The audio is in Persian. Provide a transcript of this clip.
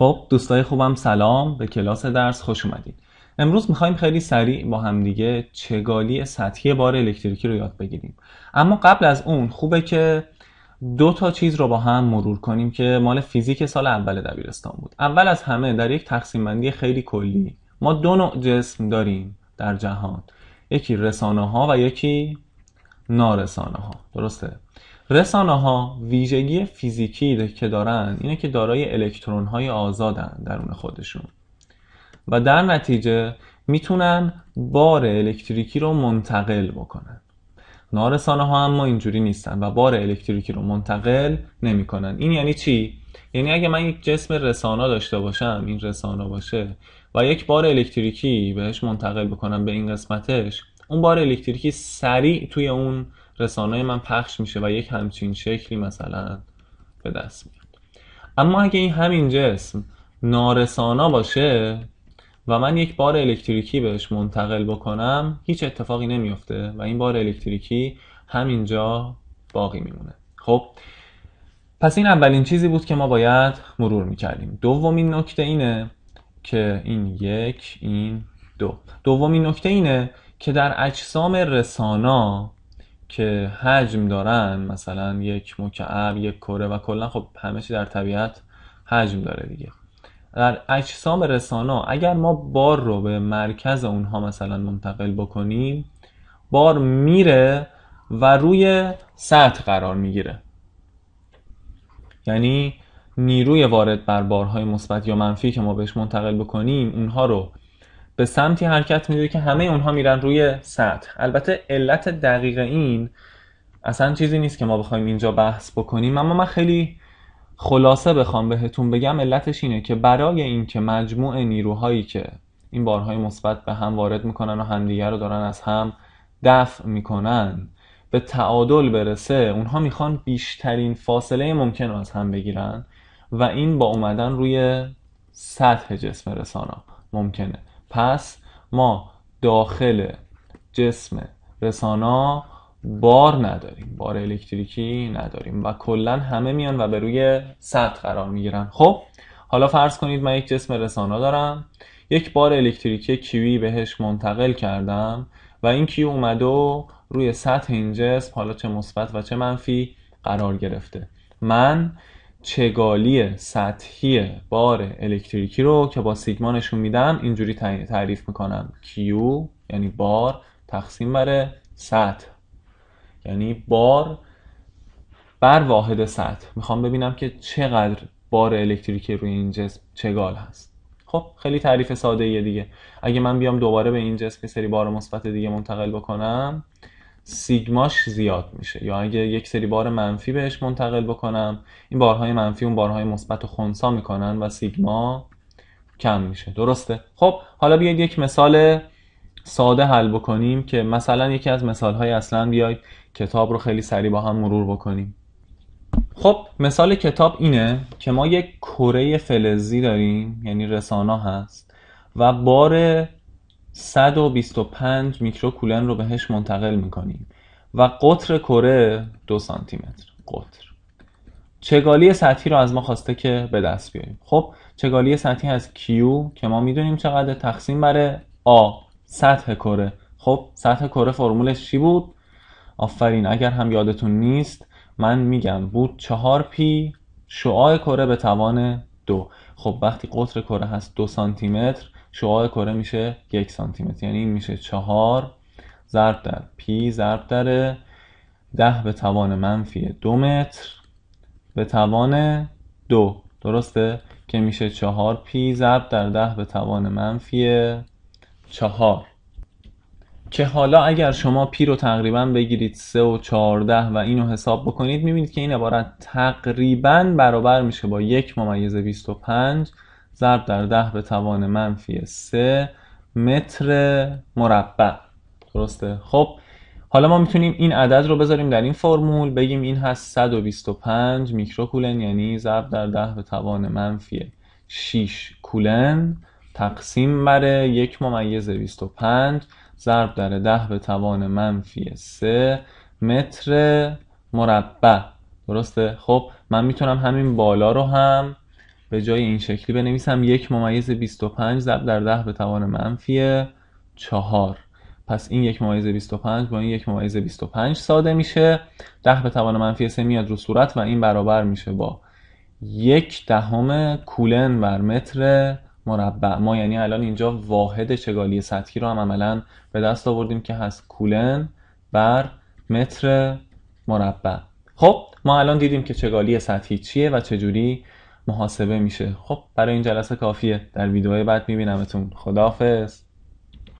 خب دوستای خوبم سلام به کلاس درس خوش اومدید امروز میخوایم خیلی سریع با همدیگه چگالی سطحی بار الکتریکی رو یاد بگیریم اما قبل از اون خوبه که دو تا چیز رو با هم مرور کنیم که مال فیزیک سال اول دبیرستان بود اول از همه در یک تقسیم بندی خیلی کلی ما دو نوع جسم داریم در جهان یکی رسانه ها و یکی نارسانه ها درسته رسانه ها ویژگی فیزیکی که دارن اینه که دارای الکترون های آزادن درون خودشون و در نتیجه میتونن بار الکتریکی رو منتقل بکنن نارسانه ها اما اینجوری نیستن و بار الکتریکی رو منتقل نمیکنن این یعنی چی یعنی اگه من یک جسم رسانه داشته باشم این رسانه باشه و یک بار الکتریکی بهش منتقل بکنم به این قسمتش اون بار الکتریکی سریع توی اون رسانه من پخش میشه و یک همچین شکلی مثلا به دست میاد اما اگه این همین جسم نارسانا باشه و من یک بار الکتریکی بهش منتقل بکنم هیچ اتفاقی نمیفته و این بار الکتریکی همینجا باقی میمونه خب پس این اولین چیزی بود که ما باید مرور میکردیم دومین نکته اینه که این یک این دو دومین نکته اینه که در اجسام رسانا که حجم دارن مثلا یک مکعب یک کره و کلا خب همه در طبیعت حجم داره دیگه در اجسام رسانا اگر ما بار رو به مرکز اونها مثلا منتقل بکنیم بار میره و روی سطح قرار میگیره یعنی نیروی وارد بر بارهای مثبت یا منفی که ما بهش منتقل بکنیم اونها رو به سمتی حرکت میده که همه اونها میرن روی سطح البته علت دقیق این اصلا چیزی نیست که ما بخوایم اینجا بحث بکنیم اما من خیلی خلاصه بخوام بهتون بگم علتش اینه که برای اینکه مجموع نیروهایی که این بارهای مثبت به هم وارد میکنن و همدیگر رو دارن از هم دفع میکنن به تعادل برسه اونها میخوان بیشترین فاصله ممکن رو از هم بگیرن و این با اومدن روی سطح جسم رسانا ممکنه پس ما داخل جسم رسانا بار نداریم بار الکتریکی نداریم و کلا همه میان و به روی سطح قرار میگیرن خب حالا فرض کنید من یک جسم رسانا دارم یک بار الکتریکی کیوی بهش منتقل کردم و این کیو اومده و روی سطح این جسم حالا چه مثبت و چه منفی قرار گرفته من چگالی سطحی بار الکتریکی رو که با سیگما نشون میدن اینجوری تعریف میکنم کیو یعنی بار تقسیم بر سطح یعنی بار بر واحد سطح میخوام ببینم که چقدر بار الکتریکی روی این جسم چگال هست خب خیلی تعریف ساده ایه دیگه اگه من بیام دوباره به این جسم سری بار مثبت دیگه منتقل بکنم سیگماش زیاد میشه یا اگه یک سری بار منفی بهش منتقل بکنم این بارهای منفی اون بارهای مثبت و خونسا میکنن و سیگما کم میشه درسته خب حالا بیاید یک مثال ساده حل بکنیم که مثلا یکی از مثالهای اصلا بیاید کتاب رو خیلی سری با هم مرور بکنیم خب مثال کتاب اینه که ما یک کره فلزی داریم یعنی رسانا هست و بار 125 میکروکولن رو بهش منتقل میکنیم و قطر کره دو سانتی متر قطر چگالی سطحی رو از ما خواسته که به دست بیاریم خب چگالی سطحی از Q که ما میدونیم چقدر تقسیم بر A سطح کره خب سطح کره فرمولش چی بود آفرین اگر هم یادتون نیست من میگم بود 4 پی شعاع کره به توان خب وقتی قطر کره هست دو سانتی متر شعاع کره میشه یک سانتی متر یعنی این میشه چهار ضرب در پی ضرب در ده به توان منفی دو متر به توان دو درسته که میشه چهار پی ضرب در ده به توان منفی چهار که حالا اگر شما پی رو تقریبا بگیرید 3 و 14 و اینو حساب بکنید میبینید که این عبارت تقریبا برابر میشه با یک ممیز 25 ضرب در 10 به توان منفی 3 متر مربع درسته خب حالا ما میتونیم این عدد رو بذاریم در این فرمول بگیم این هست 125 میکروکولن یعنی ضرب در 10 به توان منفی 6 کولن تقسیم بر یک ممیز 25 ضرب در ده به توان منفی سه متر مربع درسته خب من میتونم همین بالا رو هم به جای این شکلی بنویسم یک ممیز 25 ضرب در ده به توان منفی چهار پس این یک ممیز 25 با این یک ممیز 25 ساده میشه ده به توان منفی سه میاد رو صورت و این برابر میشه با یک دهم کولن بر متر مربع ما یعنی الان اینجا واحد چگالی سطحی رو هم عملا به دست آوردیم که هست کولن بر متر مربع خب ما الان دیدیم که چگالی سطحی چیه و چجوری محاسبه میشه خب برای این جلسه کافیه در ویدیوهای بعد میبینمتون خداحافظ